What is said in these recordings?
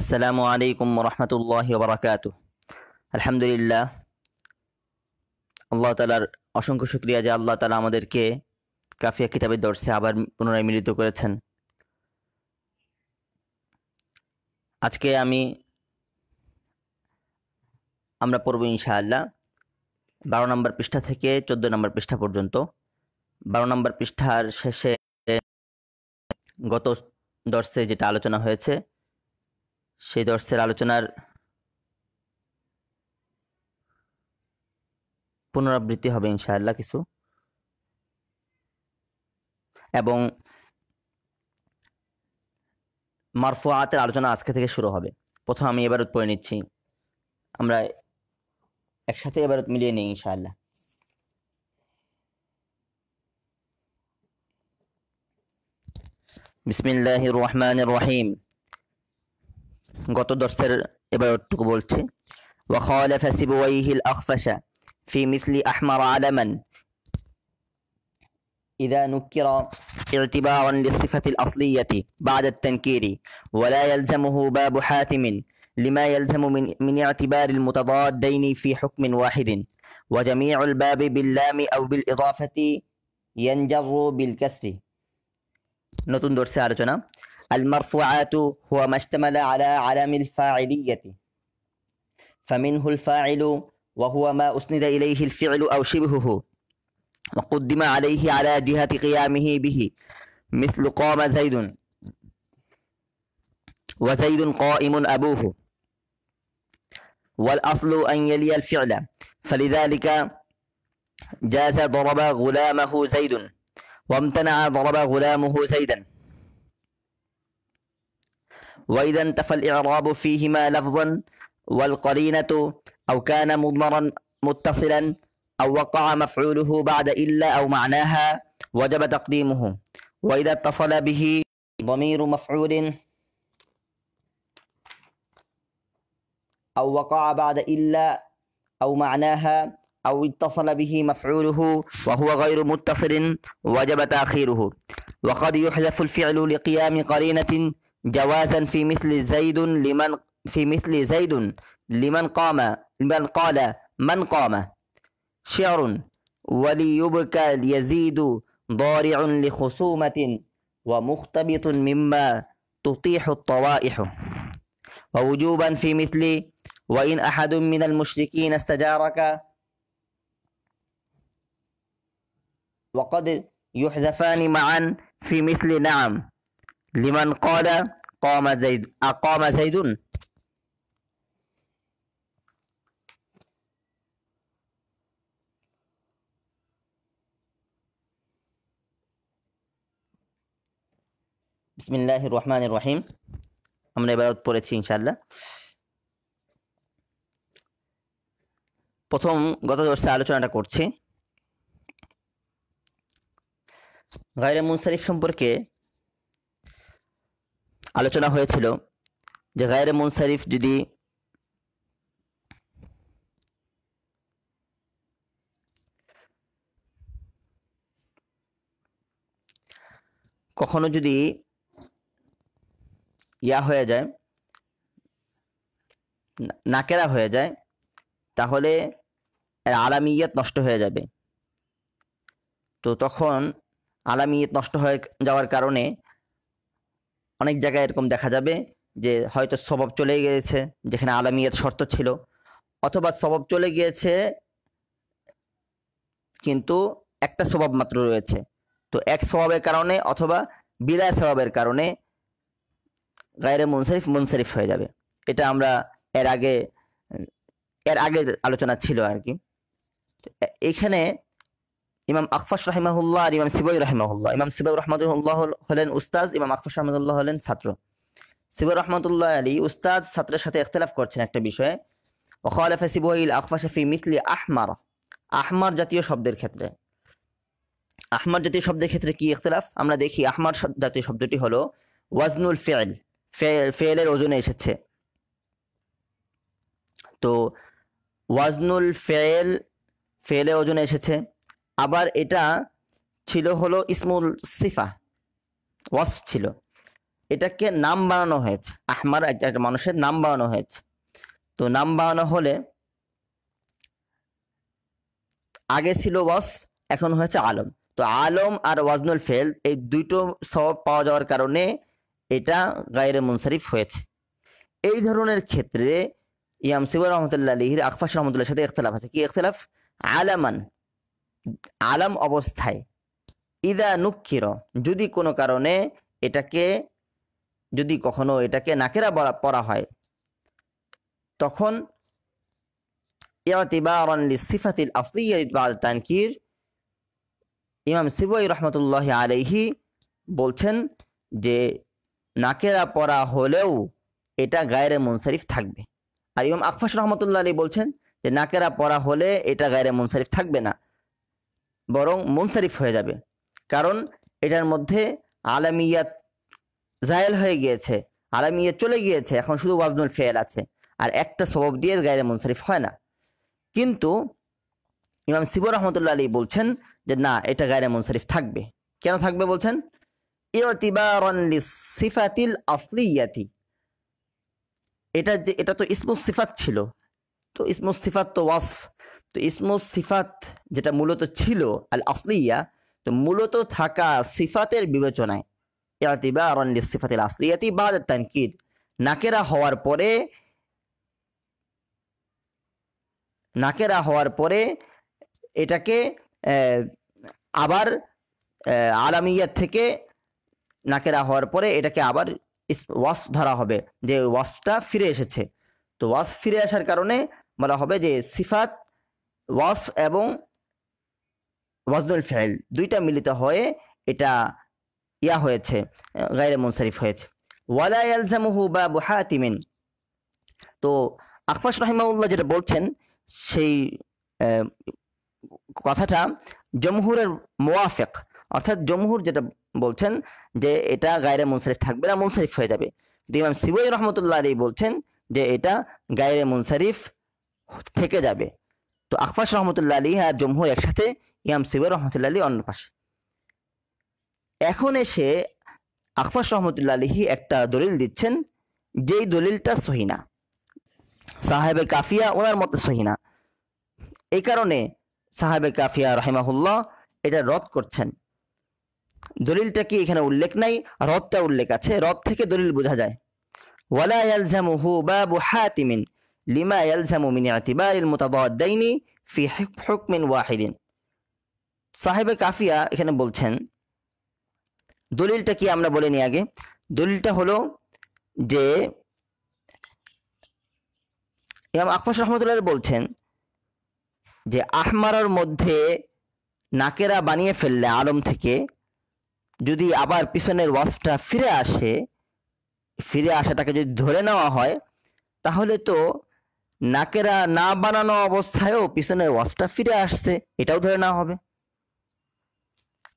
আসসালামু আলাইকুম রহমতুল্লাহ বারাকাত আলহামদুলিল্লাহ আল্লাহ তালার অসংখ্য শুক্রিয়া যে আল্লাহ তালা আমাদেরকে কাফিয়া কিতাবের দর্শে আবার পুনরায় মিলিত করেছেন আজকে আমি আমরা পড়ব ইনশাআল্লাহ বারো নম্বর পৃষ্ঠা থেকে চোদ্দ নম্বর পৃষ্ঠা পর্যন্ত বারো নম্বর পৃষ্ঠার শেষে গত দর্শে যেটা আলোচনা হয়েছে সেই দর্শের আলোচনার পুনরাবৃত্তি হবে ইনশাআল্লাহ কিছু এবং মারফুয়াতের আলোচনা আজকে থেকে শুরু হবে প্রথম আমি এবারত পড়ে নিচ্ছি আমরা একসাথে এবারত মিলিয়ে নিই ইনশাআল্লাহ বিসমিল্লাহির রহমানির রহিম গত দর্শের এবার একটু বলছি وخالف سبويه الأخفش في مثل أحمر علما إذا نكر اعتبارا للصفة الأصلية بعد التنكير ولا يلزمه باب حاتم لما يلزم من, من اعتبار المتضادين في حكم واحد وجميع الباب باللام أو بالإضافة ينجر بالكسر نتون درس আলোচনা المرفوعات هو ما اشتمل على علم الفاعلية فمنه الفاعل وهو ما أسند إليه الفعل أو شبهه وقدم عليه على جهة قيامه به مثل قام زيد وزيد قائم أبوه والأصل أن يلي الفعل فلذلك جاز ضرب غلامه زيد وامتنع ضرب غلامه زيدا وإذا انتفى الإعراب فيهما لفظا والقرينة أو كان مضمرا متصلا أو وقع مفعوله بعد إلا أو معناها وجب تقديمه وإذا اتصل به ضمير مفعول أو وقع بعد إلا أو معناها أو اتصل به مفعوله وهو غير متصل وجب تأخيره وقد يحذف الفعل لقيام قرينة جوازا في مثل زيد لمن في مثل زيد لمن قام لمن قال من قام شعر وليبكى يزيد ضارع لخصومة ومختبط مما تطيح الطوائح ووجوبا في مثل وإن أحد من المشركين استجارك وقد يحذفان معا في مثل نعم লিমান কলা কমা জাইদ আকমা জাইদুন বিসমিল্লাহ রহমান রহিম আমরা এবারত পড়েছি ইনশাল্লাহ প্রথম গত দর্শে আলোচনাটা করছি গায়রে মুনসারিফ সম্পর্কে আলোচনা হয়েছিল যে গায়ের মুনসারিফ যদি কখনো যদি ইয়া হয়ে যায় নাকেরা হয়ে যায় তাহলে আলাম ইয়াত নষ্ট হয়ে যাবে তো তখন আলাম ইয়াত নষ্ট হয়ে যাওয়ার কারণে অনেক জায়গায় এরকম দেখা যাবে যে হয়তো স্বভাব চলে গিয়েছে যেখানে আলামিয়ার শর্ত ছিল অথবা স্বভাব চলে গিয়েছে কিন্তু একটা স্বভাব মাত্র রয়েছে তো এক স্বভাবের কারণে অথবা বিদায় স্বভাবের কারণে গায়ের মুনসারিফ মুনসারিফ হয়ে যাবে এটা আমরা এর আগে এর আগের আলোচনা ছিল আর কি এখানে ইমাম আকফাস রহমাহুল্লাহ আর ইমাম সিবাই রহমাহুল্লাহ ইমাম সিবাই রহমতুল্লাহ হলেন উস্তাদ ইমাম আকফাস রহমতুল্লাহ হলেন ছাত্র সিবাই রহমতুল্লাহ আলী উস্তাদ ছাত্রের সাথে একতলাফ করছেন একটা বিষয়ে ওখালেফা সিবাইল আকফাস শফি মিথলি আহমার আহমার জাতীয় শব্দের ক্ষেত্রে আহমার জাতীয় শব্দের ক্ষেত্রে কি ইখতলাফ আমরা দেখি আহমার জাতীয় শব্দটি হলো ওয়াজনুল ফেল ফেলের ওজনে এসেছে তো ওয়াজনুল ফেল ফেলে ওজনে এসেছে আবার এটা ছিল হলো ইসমুল সিফা ওয়াস ছিল এটাকে নাম বানানো হয়েছে আহমার একটা মানুষের নাম বানানো হয়েছে তো নাম বানানো হলে আগে ছিল ওয়াস এখন হয়েছে আলম তো আলম আর ওয়াজনুল ফেল এই দুটো সব পাওয়া যাওয়ার কারণে এটা গায়ের মুনসারিফ হয়েছে এই ধরনের ক্ষেত্রে ইয়াম সিবর রহমতুল্লাহ আলহির আকফাস রহমতুল্লাহ সাথে ইখতলাফ আছে কি ইখতলাফ আলামান আলাম অবস্থায় ইদা নুক্ষির যদি কোনো কারণে এটাকে যদি কখনো এটাকে নাকেরা পড়া হয় তখন সিফাতিল তানকির ইমাম সিবই রহমতুল্লাহ আলহি বলছেন যে নাকেরা পড়া হলেও এটা গায়রে মুনসারিফ থাকবে আর ইমাম আকফাস রহমতুল্লাহ আলী বলছেন যে নাকেরা পড়া হলে এটা গায়রে মুনসারিফ থাকবে না বরং মুনসারিফ হয়ে যাবে কারণ এটার মধ্যে আলামিয়াত জায়েল হয়ে গিয়েছে আলামিয়া চলে গিয়েছে এখন শুধু ওয়াজনুল ফেল আছে আর একটা সবব দিয়ে গায়ে মুনসারিফ হয় না কিন্তু ইমাম সিবুর রহমতুল্লা আলী বলছেন যে না এটা গায়ে মুনসারিফ থাকবে কেন থাকবে বলছেন সিফাতিল আসলিয়াতি এটা যে এটা তো ইসমুস সিফাত ছিল তো ইসমুস সিফাত তো ওয়াসফ তো ইসমো সিফাত যেটা মূলত ছিল আল আসলিয়া তো মূলত থাকা সিফাতের বিবেচনায় ইয়াতিবা আরণ্য সিফাতিল আসলিয়াতি বাদ তানকির নাকেরা হওয়ার পরে নাকেরা হওয়ার পরে এটাকে আবার আলামিয়া থেকে নাকেরা হওয়ার পরে এটাকে আবার ওয়াস ধরা হবে যে ওয়াসটা ফিরে এসেছে তো ওয়াস ফিরে আসার কারণে বলা হবে যে সিফাত ওয়াসফ এবং ওয়াজনুল ফেল দুইটা মিলিত হয়ে এটা ইয়া হয়েছে গায়রে মুনসারিফ হয়েছে ওয়ালা বা বাবু হাতিমিন তো আকফাস রহিমাউল্লাহ যেটা বলছেন সেই কথাটা জমহুরের মোয়াফেক অর্থাৎ জমহুর যেটা বলছেন যে এটা গায়রে মুনসারিফ থাকবে না মুনসারিফ হয়ে যাবে ইমাম সিবুই রহমতুল্লাহ আলী বলছেন যে এটা গায়রে মুনসারিফ থেকে যাবে তো আকফাস রহমতুল্লাহ আলী আর জম্মু একসাথে ইয়াম সিবর রহমতুল্লাহ আলী অন্য পাশে এখন এসে আকফাস রহমতুল্লাহ আলিহি একটা দলিল দিচ্ছেন যেই দলিলটা সহিনা সাহেবে কাফিয়া ওনার মতে সহিনা এই কারণে সাহেবে কাফিয়া রাহিমাহুল্লাহ এটা রদ করছেন দলিলটা কি এখানে উল্লেখ নাই রদটা উল্লেখ আছে রদ থেকে দলিল বোঝা যায় ওয়ালা ইয়ালজামুহু বাবু হাতিমিন লিমা ইয়ালজামু মিন ইতিবারিল মুতাদাদ্দাইনি ফি হুকমিন ওয়াহিদিন সাহেবে কাফিয়া এখানে বলছেন দলিলটা কি আমরা বলে নিই আগে দলিলটা হলো যে ইমাম আকফাস রহমতুল্লাহ বলছেন যে আহমারার মধ্যে নাকেরা বানিয়ে ফেললে আলম থেকে যদি আবার পিছনের ওয়াসটা ফিরে আসে ফিরে তাকে যদি ধরে নেওয়া হয় তাহলে তো নাকেরা না বানানো অবস্থায়ও পিছনের ওয়াশটা ফিরে আসছে এটাও ধরে নেওয়া হবে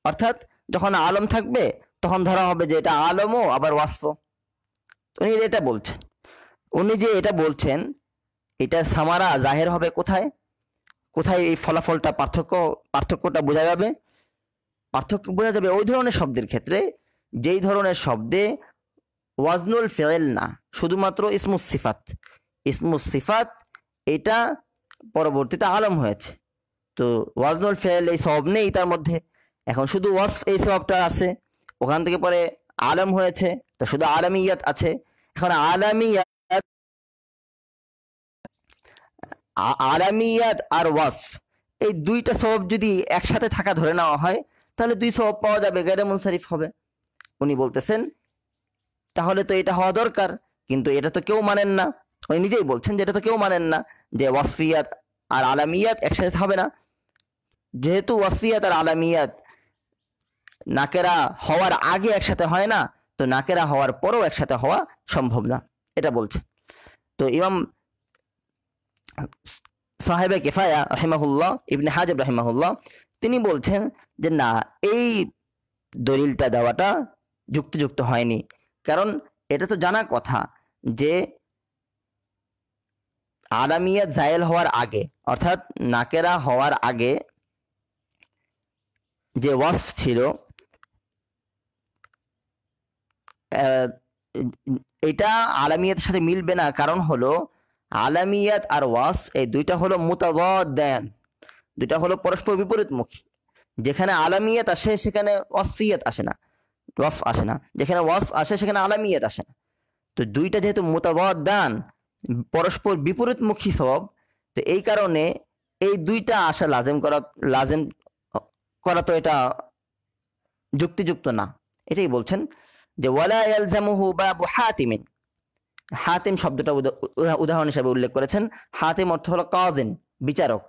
অর্থাৎ যখন আলম থাকবে তখন ধরা হবে যে এটা আলমও আবার ওয়াশ উনি এটা বলছেন উনি যে এটা বলছেন এটা সামারা জাহের হবে কোথায় কোথায় এই ফলাফলটা পার্থক্য পার্থক্যটা বোঝা যাবে পার্থক্য বোঝা যাবে ওই ধরনের শব্দের ক্ষেত্রে যেই ধরনের শব্দে ওয়াজনুল ফেল না শুধুমাত্র ইসমুস সিফাত ইসমুস সিফাত এটা পরবর্তীতে আলম হয়েছে তো ওয়াজনুল ফেল এই সব নেই তার মধ্যে এখন শুধু ওয়াস এই সবটা আছে ওখান থেকে পরে আলম হয়েছে তো শুধু আলমিয়াত আছে এখন আলমিয়াত আলামিয়াত আর ওয়াস এই দুইটা সব যদি একসাথে থাকা ধরে নেওয়া হয় তাহলে দুই সব পাওয়া যাবে গায়রে মুনসারিফ হবে উনি বলতেছেন তাহলে তো এটা হওয়া দরকার কিন্তু এটা তো কেউ মানেন না উনি নিজেই বলছেন যে এটা তো কেউ মানেন না যে ওয়াসফিয়াত আর আলামিয়াত একসাথে হবে না যেহেতু ওয়াসফিয়াত আর আলামিয়াত নাকেরা হওয়ার আগে একসাথে হয় না তো নাকেরা হওয়ার পরেও একসাথে হওয়া সম্ভব না এটা বলছে তো ইমাম সাহেবে কেফায়া রহিমাহুল্লাহ ইবনে হাজেব রহিমাহুল্লাহ তিনি বলছেন যে না এই দলিলটা দেওয়াটা যুক্তিযুক্ত হয়নি কারণ এটা তো জানা কথা যে আলামিয়া জায়েল হওয়ার আগে অর্থাৎ নাকেরা হওয়ার আগে যে ওয়াসফ ছিল এটা আলামিয়াতের সাথে মিলবে না কারণ হলো আলামিয়াত আর ওয়াস এই দুইটা হলো দেন দুইটা হলো পরস্পর বিপরীতমুখী যেখানে আলামিয়াত আসে সেখানে ওয়াসফিয়াত আসে না ওয়াস আসে না যেখানে ওয়াস আসে সেখানে আলামিয়াত আসে না তো দুইটা যেহেতু মোতাবদান পরস্পর বিপরীতমুখী সব তো এই কারণে এই দুইটা আশা লাজেম করা লাজেম করা তো এটা যুক্তিযুক্ত না এটাই বলছেন যে ওয়ালা বা হাতিমিন হাতিম শব্দটা উদাহরণ হিসেবে উল্লেখ করেছেন হাতিম অর্থ হল কাজিন বিচারক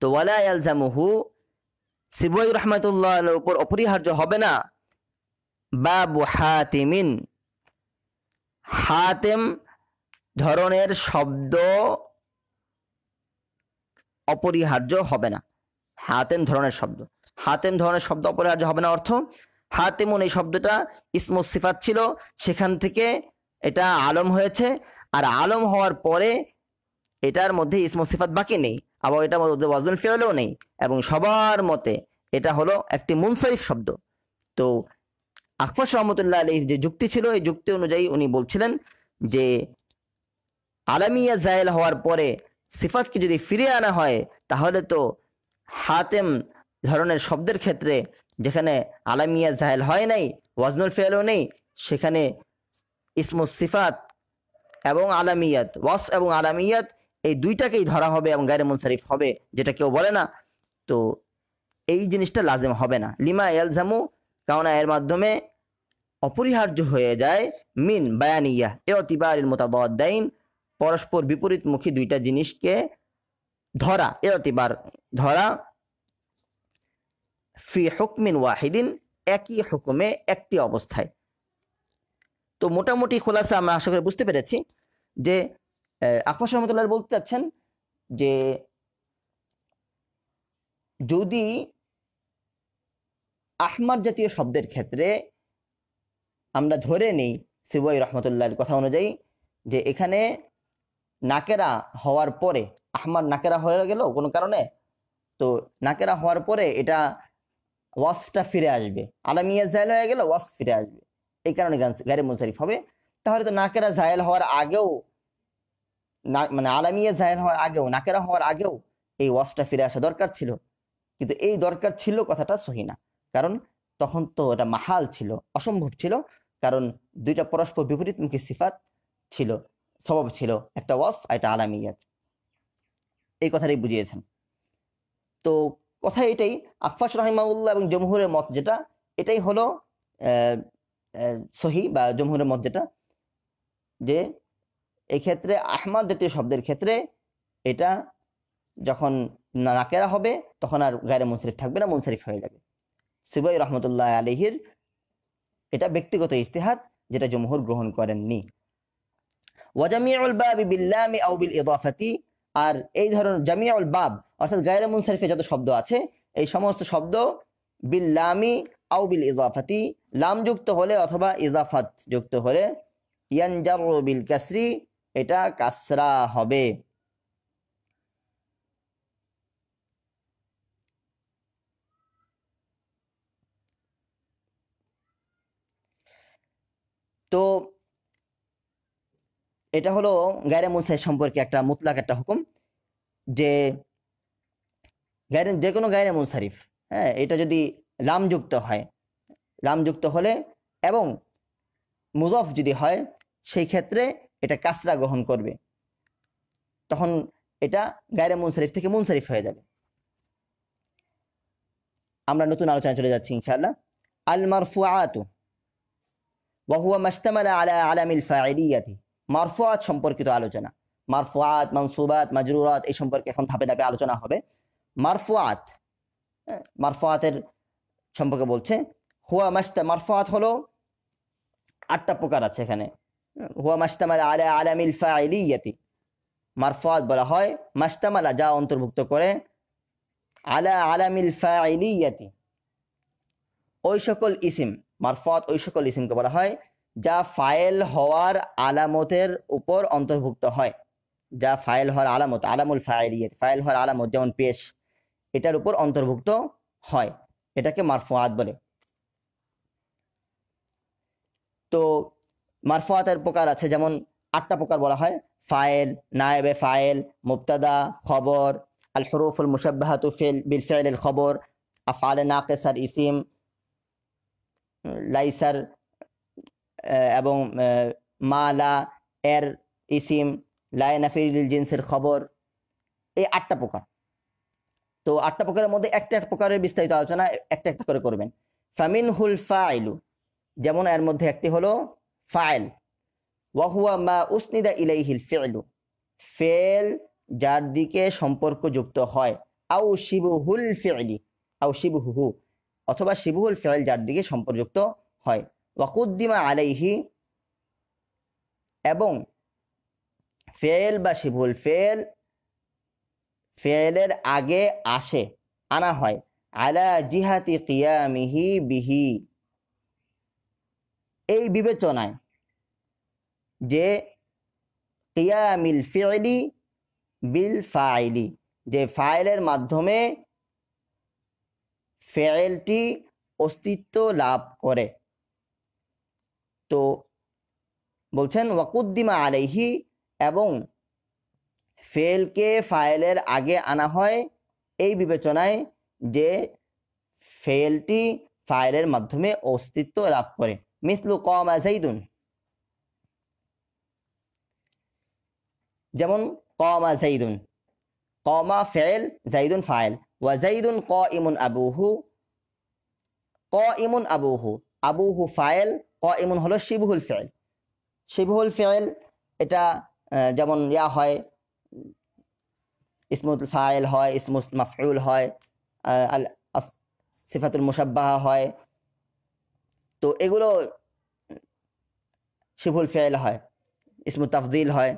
তো ওয়ালা এলজামুহু রহমতুল্লাহ উপর অপরিহার্য হবে না বাবু হাতিমিন হাতেম ধরনের শব্দ অপরিহার্য হবে না হাতেম ধরনের শব্দ হাতেম ধরনের শব্দ অপরিহার্য হবে না অর্থ হাতেমন এই শব্দটা ইসমো সিফাত ছিল সেখান থেকে এটা আলম হয়েছে আর আলম হওয়ার পরে এটার মধ্যে ইসমো সিফাত বাকি নেই আবার এটার মধ্যে ওয়াজুল ফেলেও নেই এবং সবার মতে এটা হলো একটি মুনসারিফ শব্দ তো আকফাস রহমতুল্লাহ আলী যে যুক্তি ছিল এই যুক্তি অনুযায়ী উনি বলছিলেন যে আলামিয়া জায়েল হওয়ার পরে সিফাতকে যদি ফিরিয়ে আনা হয় তাহলে তো হাতেম ধরনের শব্দের ক্ষেত্রে যেখানে আলামিয়া জাহেল হয় নাই ওয়াজনুল ফেলও নেই সেখানে ইসমু সিফাত এবং আলামিয়াত ওয়াস এবং আলামিয়াত এই দুইটাকেই ধরা হবে এবং গায়ের মুনসারিফ হবে যেটা কেউ বলে না তো এই জিনিসটা লাজেম হবে না লিমা এলজামু কাওনা এর মাধ্যমে অপরিহার্য হয়ে যায় মিন বায়ানিয়া এ অতিবার দেয় পরস্পর বিপরীতমুখী দুইটা জিনিসকে ধরা অতিবার ধরা ফি হুকমিন ওয়াহিদিন একই হুকুমে একটি অবস্থায় তো মোটামুটি খোলাসা আমরা আশা করে বুঝতে পেরেছি যে আকমাস রহমতুল্লাহ বলতে চাচ্ছেন যে যদি আহমার জাতীয় শব্দের ক্ষেত্রে আমরা ধরে নেই সিবই রহমতুল্লাহর কথা অনুযায়ী যে এখানে নাকেরা হওয়ার পরে আহমার নাকেরা হয়ে গেল কোনো কারণে তো নাকেরা হওয়ার পরে এটা ওয়াসটা ফিরে আসবে আলামিয়া জাহেল হয়ে গেল ওয়াস ফিরে আসবে এই কারণে গাড়ি মুজারিফ হবে তাহলে তো নাকেরা জাহেল হওয়ার আগেও না মানে আলামিয়া জাহেল হওয়ার আগেও নাকেরা হওয়ার আগেও এই ওয়াসটা ফিরে আসা দরকার ছিল কিন্তু এই দরকার ছিল কথাটা সহি না কারণ তখন তো এটা মাহাল ছিল অসম্ভব ছিল কারণ দুইটা পরস্পর বিপরীতমুখী সিফাত ছিল স্বভাব ছিল একটা ওয়াস একটা আলামিয়াত এই কথাটাই বুঝিয়েছেন তো কথা এটাই আফফাস রহিমাউল্লাহ এবং জমহুরের মত যেটা এটাই হলো সহি বা জমহুরের মত যেটা যে এক্ষেত্রে আহমাদ জাতীয় শব্দের ক্ষেত্রে এটা যখন নাকেরা হবে তখন আর গায়ে মুনসারিফ থাকবে না মুনসারিফ হয়ে যাবে সিবাই রহমতুল্লাহ আলহির এটা ব্যক্তিগত ইস্তেহাত যেটা জমহুর গ্রহণ করেননি ওয়াজামিউল বাব বিল্লামি আউবিল বিল ইদাফাতি আর এই ধরনের জামিয়াউল বাব অর্থাৎ গায়রে মুনসারিফে যত শব্দ আছে এই সমস্ত শব্দ বিল্লামি আউবিল বিল ইজাফাতি লাম যুক্ত হলে অথবা ইজাফাত যুক্ত হলে ইয়ানজার বিল কাসরি এটা কাসরা হবে তো এটা হলো গাইরে মুনসাই সম্পর্কে একটা মুতলাক একটা হুকুম যে গাইরে যে কোনো গাইরে মুনসারিফ হ্যাঁ এটা যদি লামযুক্ত হয় লামযুক্ত হলে এবং মুজফ যদি হয় সেই ক্ষেত্রে এটা কাসরা গ্রহণ করবে তখন এটা গাইরে মুনসারিফ থেকে মুনসারিফ হয়ে যাবে আমরা নতুন আলোচনা চলে যাচ্ছি ইনশাআল্লাহ আল মারফু ওয়া হুয়া মাশতামালা আলা আলামিল ফাইলিয়াতি মারফুয়াত সম্পর্কিত আলোচনা মারফুয়াত মানসুবাত মাজরুরাত এই সম্পর্কে এখন ধাপে ধাপে আলোচনা হবে মারফুয়াত হ্যাঁ, মারফুয়াতের সম্পর্কে বলছে হুয়া মাস্তা মারফুয়াত হলো আটটা প্রকার আছে এখানে হুয়া মাস্তামাল আলা আলামিল ফাইলিয়াতি মারফুয়াত বলা হয় মাস্তামালা যা অন্তর্ভুক্ত করে আলা আলামিল ফাইলিয়াতি ওই সকল ইসিম মারফত ওই সকল ইসিমকে বলা হয় যা ফাইল হওয়ার আলামতের উপর অন্তর্ভুক্ত হয় যা ফাইল হওয়ার আলামত আলামুল ইয়ে ফাইল হওয়ার আলামত যেমন পেশ এটার উপর অন্তর্ভুক্ত হয় এটাকে মারফুয়াত বলে তো মারফুয়াতের প্রকার আছে যেমন আটটা প্রকার বলা হয় ফায়েল নায়েবে ফায়েল মুবতাদা খবর আল হরুফুল মুশাবাহাতু ফিল বিল ফেল খবর আফআল নাকেসার ইসিম লাইসার এবং মালা এর ইসিম লায়নাফিল জিন্সের খবর এই আটটা প্রকার তো আটটা প্রকারের মধ্যে একটা একটা প্রকারের বিস্তারিত আলোচনা একটা একটা করে করবেন ফামিন হুল ফাইলু যেমন এর মধ্যে একটি হলো ফাইল ওয়াহুয়া মা উসনিদা ইলাইহিল ফেলু ফেল যার দিকে সম্পর্ক যুক্ত হয় আউ শিবু হুল ফেলি আউ শিবু হু অথবা শিবুহুল ফেল যার দিকে সম্পর্কযুক্ত হয় ওয়াকুদ্দিমা আলাইহি এবং ফেল বা শিবুল ফেল ফেলের আগে আসে আনা হয় আলা জিহাতি কিয়ামিহি বিহি এই বিবেচনায় যে কিয়ামিল ফেলি বিল ফাইলি যে ফাইলের মাধ্যমে ফেলটি অস্তিত্ব লাভ করে তো বলছেন ওয়াকুদ্দিমা আলাইহি এবং ফেলকে ফাইলের আগে আনা হয় এই বিবেচনায় যে ফেলটি ফাইলের মাধ্যমে অস্তিত্ব লাভ করে মিসলু কমা জাইদুন যেমন কমা জাইদুন কমা ফেল জাইদুন ফাইল ওয়া জাইদুন ক ইমুন আবুহু ক ইমুন আবুহু আবুহু ফাইল কমন এমন হলো শিবহুল ফেল শিবহুল ফেল এটা যেমন ইয়া হয় ইসমুল ফায়েল হয় ইসমুস মাফউল হয় আল সিফাতুল মুসাব্বাহ হয় তো এগুলো শিবুল ফেল হয় ইসমু তাফজিল হয়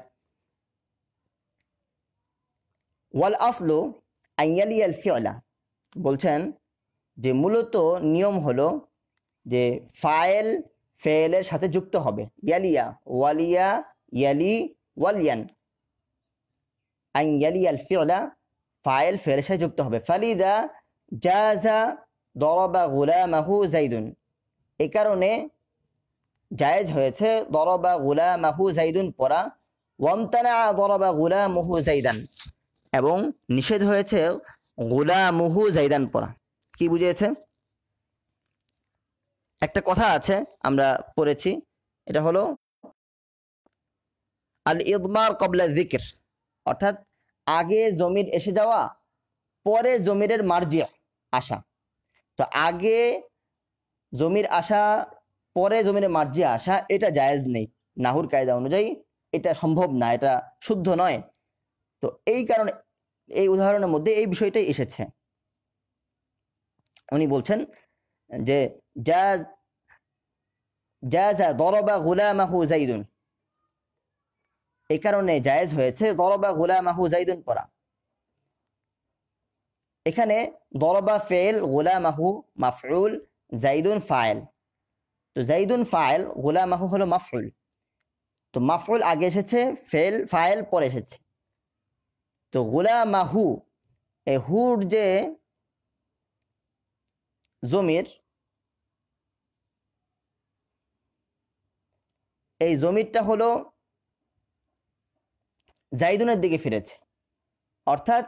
ওয়াল আসলু আইয়ালি আল ফিয়লা বলছেন যে মূলত নিয়ম হলো যে ফায়েল ফেলের সাথে যুক্ত হবে ইয়ালিয়া ওয়ালিয়া ইয়ালি ওয়ালিয়ান আইন ইয়ালি আল ফিওলা ফায়েল ফেলের সাথে যুক্ত হবে ফালিদা জাজা দরবা গুলামাহু জাইদুন এ কারণে জায়েজ হয়েছে দরবা গুলামাহু জাইদুন পড়া ওয়ামতানা দরবা গুলামুহু জাইদান এবং নিষেধ হয়েছে গুলামুহু জাইদান পড়া কি বুঝিয়েছে একটা কথা আছে আমরা পড়েছি এটা হলো আল ইদমার কবলা জিকির অর্থাৎ আগে জমির এসে যাওয়া পরে জমিরের মার্জিয়া আসা তো আগে জমির আসা পরে জমিনের মার্জিয়া আসা এটা জায়েজ নেই নাহুর কায়দা অনুযায়ী এটা সম্ভব না এটা শুদ্ধ নয় তো এই কারণে এই উদাহরণের মধ্যে এই বিষয়টাই এসেছে উনি বলছেন যে জাজ জাজা দরবা মাহু জাইদুন এ কারণে জায়েজ হয়েছে দরবা মাহু জাইদুন করা এখানে দরবা ফেল মাহু মাফরুল জাইদুন ফায়েল তো জাইদুন ফায়েল মাহু হলো মাফরুল তো মাফরুল আগে এসেছে ফেল ফায়েল পরে এসেছে তো মাহু এ হুর যে জমির এই জমিরটা হলো জাইদুনের দিকে ফিরেছে অর্থাৎ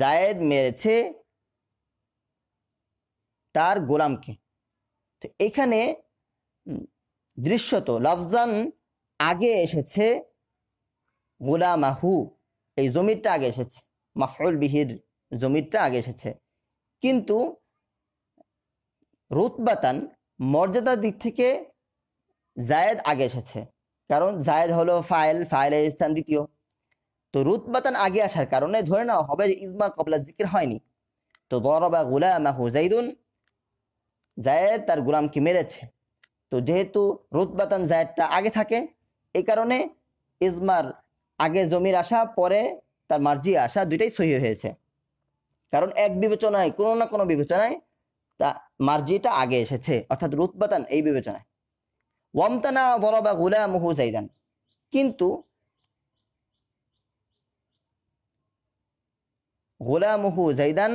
জায়েদ মেরেছে তার গোলামকে তো এখানে দৃশ্যত লফজান আগে এসেছে গোলামাহু এই জমিরটা আগে এসেছে মাফল বিহির জমিরটা আগে এসেছে কিন্তু রুতবাতান মর্যাদার দিক থেকে জায়েদ আগে এসেছে কারণ জায়েদ হলো ফাইল ফাইলের স্থান দ্বিতীয় তো রুতবাতান আগে আসার কারণে ধরে নেওয়া হবে যে ইজমা কবলা জিকির হয়নি তো দরবা গুলামাহু হুজাইদুন জায়েদ তার গুলামকে মেরেছে তো যেহেতু রুতবাতান জায়েদটা আগে থাকে এই কারণে ইজমার আগে জমির আসা পরে তার মার্জি আসা দুইটাই সহি হয়েছে কারণ এক বিবেচনায় কোনো না কোনো বিবেচনায় তা মার্জিটা আগে এসেছে অর্থাৎ রুতবাতান এই বিবেচনায় ওয়ামতানা বরবা গুলামহু জাইদান কিন্তু গোলামহু জাইদান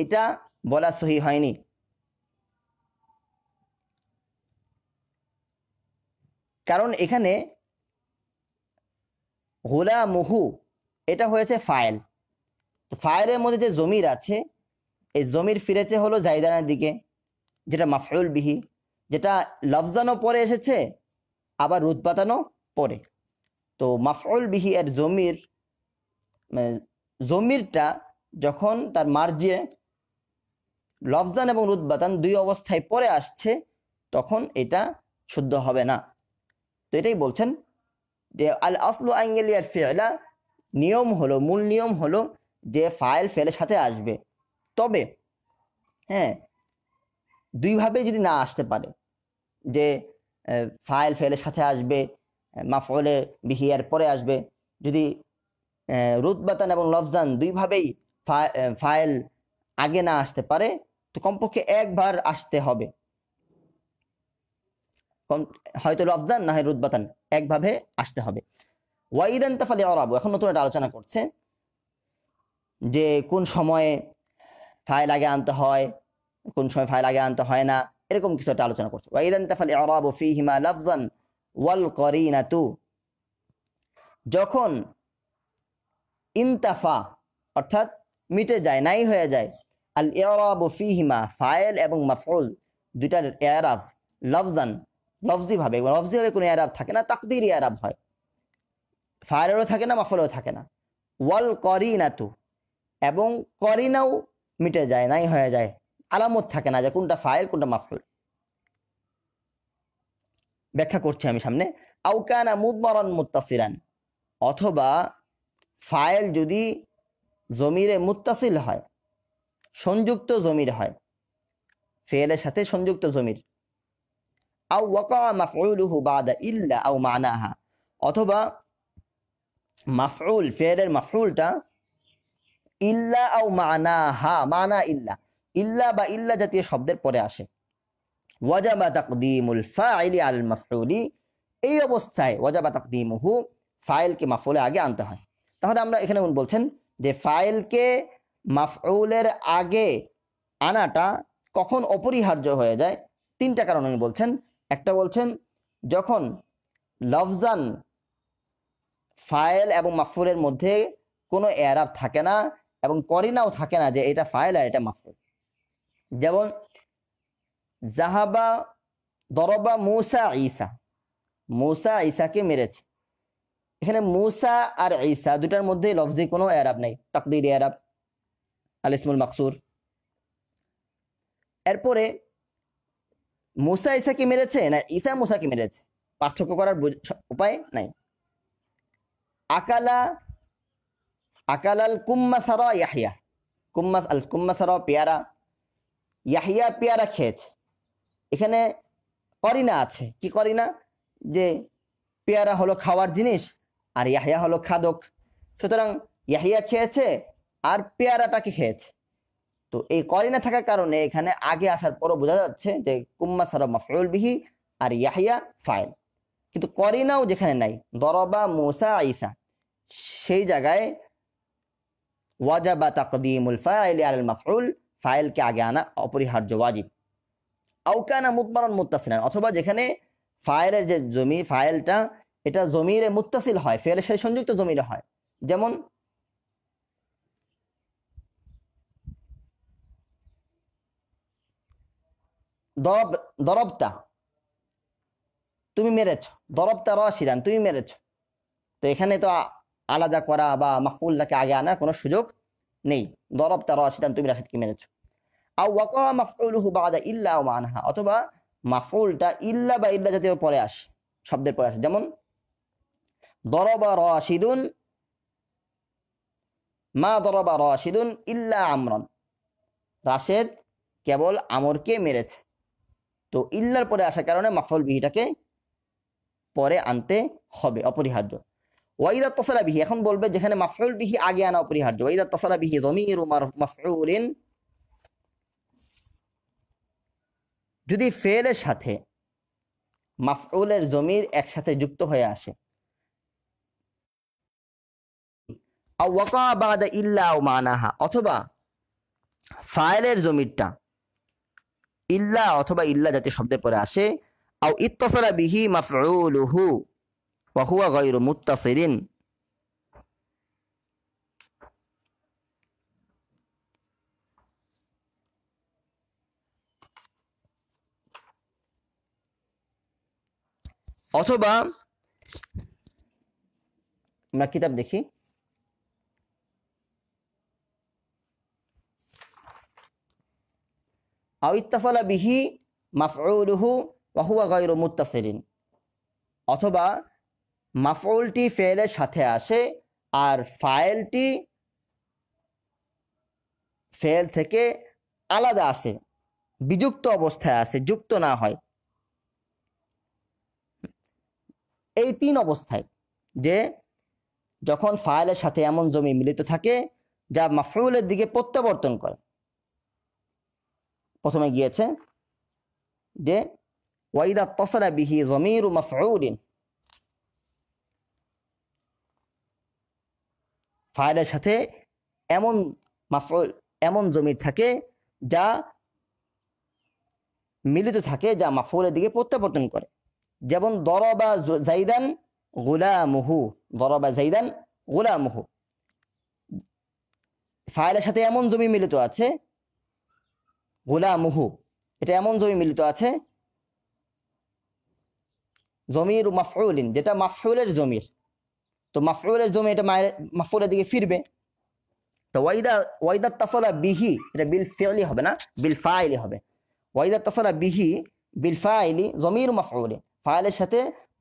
এটা বলা সহি হয়নি কারণ এখানে গোলামহু এটা হয়েছে ফায়েল ফায়েলের মধ্যে যে জমির আছে এই জমির ফিরেছে হলো জাইদানের দিকে যেটা মাফায়ুল বিহি যেটা লফজানো পরে এসেছে আবার পাতানো পরে তো মাফরুল বিহি এর জমির মানে জমিরটা যখন তার মার্জিয়ে লফজান এবং রুদবাতান দুই অবস্থায় পরে আসছে তখন এটা শুদ্ধ হবে না তো এটাই বলছেন যে আল আসলু ইয়ার ফেলা নিয়ম হলো মূল নিয়ম হলো যে ফাইল ফেলের সাথে আসবে তবে হ্যাঁ দুইভাবে যদি না আসতে পারে যে ফাইল ফেলের সাথে আসবে মাফলে বিহিয়ার পরে আসবে যদি রুদবাতান এবং লফজান দুইভাবেই ফাইল আগে না আসতে পারে তো কমপক্ষে একবার আসতে হবে হয়তো লফজান না হয় রুদবাতান একভাবে আসতে হবে ওয়াইদান তাফালি অরাব এখন নতুন একটা আলোচনা করছে যে কোন সময়ে ফাইল আগে আনতে হয় কোন সময় ফাইল আগে আনতে হয় না এরকম কিছু একটা আলোচনা করছে ওয়াইদান তাফাল ইরাবু ফীহিমা লাফজান ওয়াল করিনাতু যখন ইনতাফা অর্থাৎ মিটে যায় নাই হয়ে যায় আল ইরাবু ফীহিমা ফায়েল এবং মাফউল দুইটার এরাব লফজান লফজিভাবে লফজিভাবে কোনো ইরাব থাকে না তাকদিরি ইরাব হয় ফায়েলেরও থাকে না মাফলেও থাকে না ওয়াল করিনাতু এবং করিনাও মিটে যায় নাই হয়ে যায় আলামত থাকে না যে কোনটা ফাইল কোনটা মাফুল ব্যাখ্যা করছি আমি সামনে আউকানা মুদমরণ মুতাসিরান অথবা ফাইল যদি জমিরে মুতাসিল হয় সংযুক্ত জমির হয় ফেলের সাথে সংযুক্ত জমির আউ ওয়াকা মাফউলুহু বাদা ইল্লা আউ মানাহা অথবা মাফরুল ফেলের মাফরুলটা ইল্লা আউ মানাহা মানা ইল্লা ইল্লা বা ইল্লা জাতীয় শব্দের পরে আসে ওয়াজাবা তাকদিমুল ফাইলি আল মাফরুলি এই অবস্থায় ওয়াজাবা তাকদিমহু ফাইলকে মাফুলে আগে আনতে হয় তাহলে আমরা এখানে বলছেন যে ফাইলকে মাফউলের আগে আনাটা কখন অপরিহার্য হয়ে যায় তিনটা কারণ উনি বলছেন একটা বলছেন যখন লফজান ফাইল এবং মাফুলের মধ্যে কোনো এরাব থাকে না এবং করিনাও থাকে না যে এটা ফাইল আর এটা মাফুল যেমন জাহাবা দরবা মুসা ঈসা মুসা ঈসাকে মেরেছে এখানে মুসা আর ঈসা দুটার মধ্যে লফজে কোনো অ্যারাব নাই তাকদির অ্যারাব আল ইসমুল মাকসুর এরপরে মুসা ঈসাকে মেরেছে না ঈসা মুসাকে মেরেছে পার্থক্য করার উপায় নাই আকালা আকালাল কুম্মা সারা ইয়াহিয়া কুম্মা আল কুম্মা সারা পেয়ারা ইয়াহিয়া পেয়ারা খেয়েছে এখানে করিনা আছে কি করিনা যে পেয়ারা হলো খাওয়ার জিনিস আর ইয়াহিয়া হলো খাদক সুতরাং ইয়াহিয়া খেয়েছে আর পেয়ারাটাকে খেয়েছে তো এই করিনা থাকার কারণে এখানে আগে আসার পরও বোঝা যাচ্ছে যে কুম্মা সারা মাফরুল বিহি আর ইয়াহিয়া ফাইল কিন্তু করিনাও যেখানে নাই দরবা মোসা আইসা সেই জায়গায় ওয়াজাবা তাকদিমুল ফাইল আল মাফরুল ফাইলকে আগে আনা অপরিহার্য ওয়াজিব আউকানা মুতমারণ মুত্তাসিলান অথবা যেখানে ফাইলের যে জমি ফাইলটা এটা জমিরে মুত্তাসিল হয় ফেলে সাথে সংযুক্ত জমিরে হয় যেমন দরব দরবতা তুমি মেরেছ দরবতা রসিদান তুমি মেরেছ তো এখানে তো আলাদা করা বা মাহফুল্লাকে আগে আনা কোনো সুযোগ নেই দরবতা রশিদান তুমি রাশিদকে মেরেছো আউ অথবা ইল্লা বা ইল্লা জাতীয় পরে আসে শব্দের পরে আসে যেমন দরবা রশিদুন মা দরবা ইল্লা আমরন রাশেদ কেবল আমরকে মেরেছে তো ইল্লার পরে আসার কারণে মাফল বিহিটাকে পরে আনতে হবে অপরিহার্য ওয়াইদা তসালা বিহি এখন বলবে যেখানে মাফল বিহি আগে আনা অপরিহার্য ওয়াইদা তসালা বিহি রমির মাফউলিন যদি ফেলের সাথে মাফরুলের জমির একসাথে যুক্ত হয়ে আসে ইল্লা মানাহা অথবা ফায়েলের জমিরটা ইল্লা অথবা ইল্লা জাতীয় শব্দে পরে আসে আও ইত্তসলা বিহি মাফরুলুহু ওয়াহুয়া গৈরু মুত্তাসিরিন অথবা আমরা কিতাব দেখি আউ ইত্তাফালা বিহি মাফরুহু ওয়াহুয়া গাইরু মুত্তাসিরিন অথবা মাফউলটি ফেলের সাথে আসে আর ফাইলটি ফেল থেকে আলাদা আসে বিযুক্ত অবস্থায় আসে যুক্ত না হয় এই তিন অবস্থায় যে যখন ফাইলের সাথে এমন জমি মিলিত থাকে যা মাফরুলের দিকে প্রত্যাবর্তন করে প্রথমে গিয়েছে যে ওয়াইদা তসরা বিহি জমির মাফরুলিন ফাইলের সাথে এমন মাফরুল এমন জমি থাকে যা মিলিত থাকে যা মাফরুলের দিকে প্রত্যাবর্তন করে যেমন দরবা জাইদান গুলামুহু দরবা জাইদান গুলামহু ফায়লের সাথে এমন জমি মিলিত আছে গুলামহু এটা এমন জমি মিলিত আছে জমির মাফউলিন যেটা মাফউলের জমির তো মাফরুলের জমি এটা মায়ের মাফউলের দিকে ফিরবে তো ওয়াইদা ওয়াইদার তাসলা বিহি এটা বিল ফেলি হবে না বিল ফাইলি হবে ওয়াইদার তাসলা বিহি বিল ফাইলি জমির মাফউলিন ফাইলের সাথে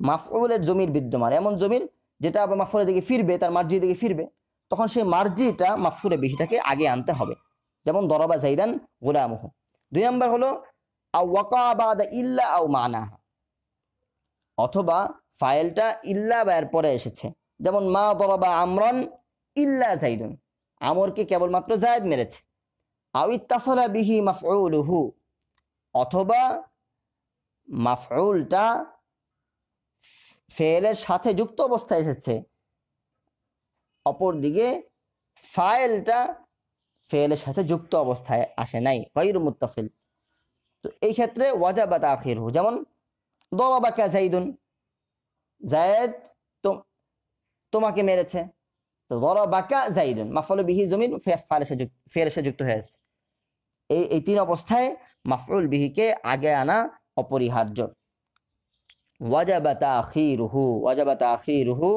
মাফউলের জমির বিদ্যমান এমন জমির যেটা আবার মাফুলের দিকে ফিরবে তার মার্জি দিকে ফিরবে তখন সেই মার্জিটা মাফুলে বেশিটাকে আগে আনতে হবে যেমন দরবা জাইদান গোলামহ দুই নম্বর হলো ইল্লা আউ মানাহা অথবা ফাইলটা ইল্লা বা এর পরে এসেছে যেমন মা দরবা আমরন ইল্লা জাইদুন আমরকে কেবলমাত্র জায়দ মেরেছে আউ ইত্তাসলা বিহি মাফউলুহু অথবা মাফরুলটা ফেলের সাথে যুক্ত অবস্থায় এসেছে অপরদিকে ফাইলটা ফেলের সাথে যুক্ত অবস্থায় আসে নাই ফাইর মুতাসিল তো এই ক্ষেত্রে ওয়াজাবাত আখির হু যেমন কে জাইদুন জায়দ তোমাকে মেরেছে তো দলাবাকা জাইদুন মাফল বিহি জমিন ফেলের সাথে যুক্ত হয়েছে এই এই তিন অবস্থায় মাফরুল বিহিকে আগে আনা অপরিহার্য ওয়াজাবা তাখিরুহু ওয়াজাবা তাখিরুহু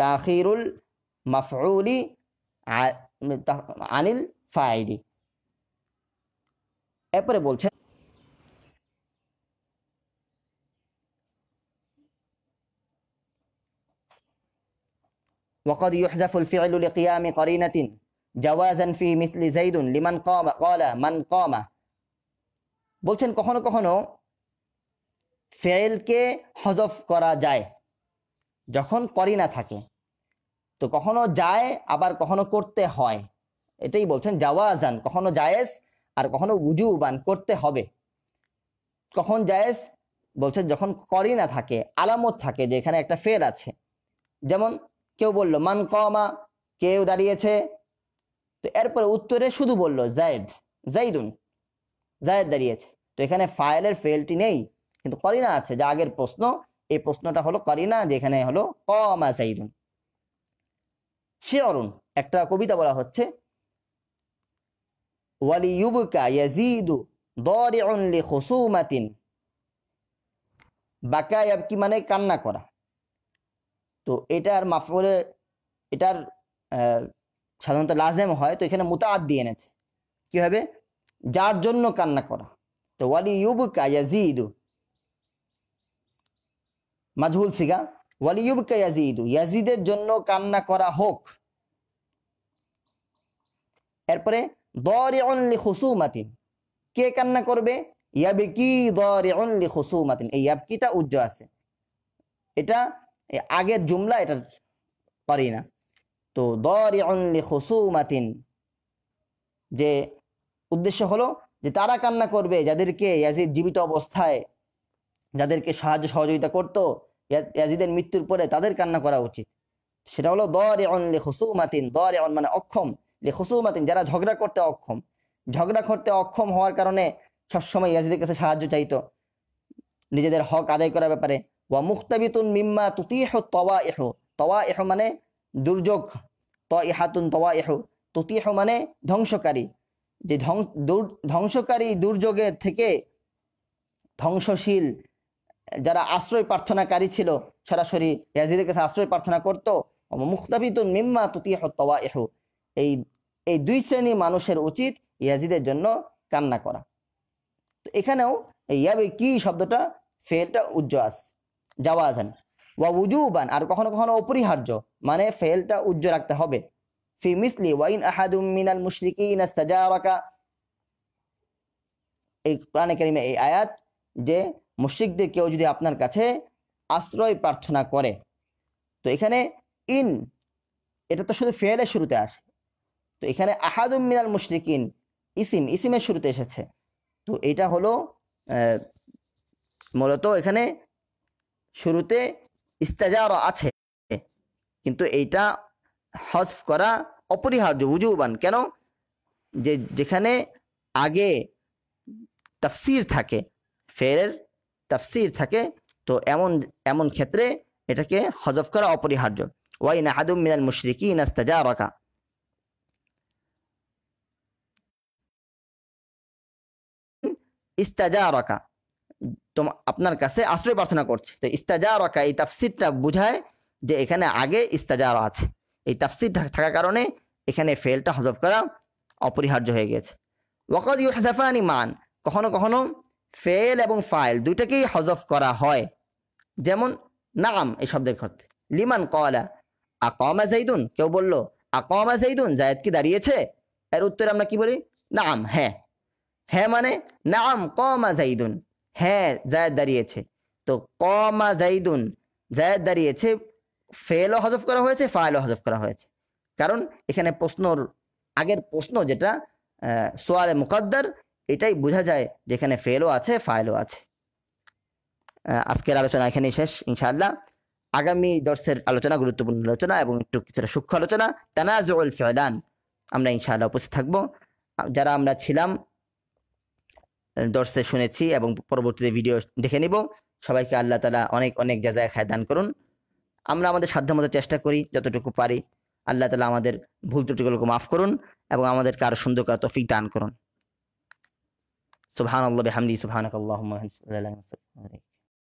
তাখিরুল মাফউলি আনিল ফাইলি এরপরে বলছে وقد يحذف الفعل لقيام قرينة جوازا في مثل زيد لمن قام قال من قام বলছেন কখনো কখনো ফেলকে হজফ করা যায় যখন করি না থাকে তো কখনো যায় আবার কখনো করতে হয় এটাই বলছেন জাওয়াজান কখনো জায়েজ আর কখনো উজুবান করতে হবে কখন জায়েজ বলছেন যখন করি না থাকে আলামত থাকে যে এখানে একটা ফেল আছে যেমন কেউ বলল মান কমা কেউ দাঁড়িয়েছে তো এরপরে উত্তরে শুধু বলল জায়দ জাইদুন জায়েদ দাঁড়িয়েছে তো এখানে ফায়েলের ফেলটি নেই কিন্তু করিনা আছে যা আগের প্রশ্ন এই প্রশ্নটা হলো করিনা যেখানে হলো কমা সে অরুণ একটা কবিতা বলা হচ্ছে ওয়ালি ইউবকা মানে কান্না করা তো এটার মাফরে এটার সাধারণত লাজেম হয় তো এখানে দিয়ে এনেছে কি হবে যার জন্য কান্না করা তো ওয়ালি ইউব ইয়াজিদু মাজহুল সিগা ওয়ালি ইউব ইয়াজিদু ইয়াজিদের জন্য কান্না করা হোক এরপরে খুসু মাতিন কে কান্না করবে কি অনলি খুসু মাতিন এই ইয়াবকিটা উজ্জ্ব আছে এটা আগের জুমলা এটা পারি না তো খুসু মাতিন যে উদ্দেশ্য হলো যে তারা কান্না করবে যাদেরকে ইয়াজিদ জীবিত অবস্থায় যাদেরকে সাহায্য সহযোগিতা করত ইয়াজিদের মৃত্যুর পরে তাদের কান্না করা উচিত সেটা হলো দর অন লে হুসুমাতিন দর এন মানে অক্ষম লে হুসুমাতিন যারা ঝগড়া করতে অক্ষম ঝগড়া করতে অক্ষম হওয়ার কারণে সবসময় ইয়াজিদের কাছে সাহায্য চাইতো নিজেদের হক আদায় করার ব্যাপারে ওয়া মুখতাবিতুন মিম্মা তুতিহ তওয়া এহ তওয়া এহ মানে দুর্যোগ ত ইহাতুন তওয়া এহ তুতিহ মানে ধ্বংসকারী যে ধ্বংসকারী দুর্যোগের থেকে ধ্বংসশীল যারা আশ্রয় প্রার্থনাকারী ছিল সরাসরি ইয়াজিদের কাছে আশ্রয় প্রার্থনা করত মুক্তাবিত মিম্মা তুতিহ তওয়া এহ এই এই দুই শ্রেণী মানুষের উচিত ইয়াজিদের জন্য কান্না করা তো এখানেও ইয়াবে কি শব্দটা ফেলটা উজ্জ্বাস যাওয়া আছেন ওয়া উজুবান আর কখনো কখনো অপরিহার্য মানে ফেলটা উজ্জ্ব রাখতে হবে في مثل وإن أحد من المشركين استجارك এই কোরআনে কারিমে এই আয়াত যে মুশ্রিকদের কেউ যদি আপনার কাছে আশ্রয় প্রার্থনা করে তো এখানে ইন এটা তো শুধু ফেলের শুরুতে আসে তো এখানে আহাদুম মিনাল মুশরিক ইন ইসিম ইসিমের শুরুতে এসেছে তো এটা হলো মূলত এখানে শুরুতে ইস্তাজার আছে কিন্তু এইটা হজফ করা অপরিহার্য উজুবান কেন যে যেখানে আগে তাফসির থাকে ফেরের তাফসির থাকে তো এমন এমন ক্ষেত্রে এটাকে হজফ করা অপরিহার্য ওয়াইন আদম মিনাল মুশরিকি নাস্তাজা রাখা ইস্তাজা রাখা তোমা আপনার কাছে আশ্রয় প্রার্থনা করছে তো ইস্তাজা রাখা এই তাফসিরটা বুঝায় যে এখানে আগে ইস্তাজা আছে এই তাফসির থাকার কারণে এখানে ফেলটা হজফ করা অপরিহার্য হয়ে গেছে ওয়াকদ ইউ হাজাফানি মান কখনো কখনো ফেল এবং ফাইল দুইটাকেই হজফ করা হয় যেমন নাম এই শব্দের ক্ষেত্রে লিমান কলা আকমা জাইদুন কেউ বলল আকমা জাইদুন জায়দ কি দাঁড়িয়েছে এর উত্তরে আমরা কি বলি নাম হ্যাঁ হ্যাঁ মানে নাম কমা জাইদুন হ্যাঁ জায়দ দাঁড়িয়েছে তো কমা জাইদুন জায়দ দাঁড়িয়েছে ফেলও হজফ করা হয়েছে ফাইলও হজফ করা হয়েছে কারণ এখানে প্রশ্নর আগের প্রশ্ন যেটা সোয়ালে মুকদ্দার এটাই বোঝা যায় যে এখানে ফেলও আছে ফাইলও আছে আজকের আলোচনা এখানেই শেষ ইনশাআল্লাহ আগামী দর্শের আলোচনা গুরুত্বপূর্ণ আলোচনা এবং একটু কিছুটা সূক্ষ্ম আলোচনা তানাজুল ফয়লান আমরা ইনশাআল্লাহ উপস্থিত থাকব যারা আমরা ছিলাম দর্শে শুনেছি এবং পরবর্তীতে ভিডিও দেখে নিব সবাইকে আল্লাহ তালা অনেক অনেক জায়গায় খায় দান করুন আমরা আমাদের সাধ্যমতো চেষ্টা করি যতটুকু পারি আল্লাহ তালা আমাদের ভুল ত্রুটিগুলোকে মাফ করুন এবং আমাদেরকে আরও সুন্দর করে তফিক দান করুন সুবহান আল্লাহ হামদি সুবহানাক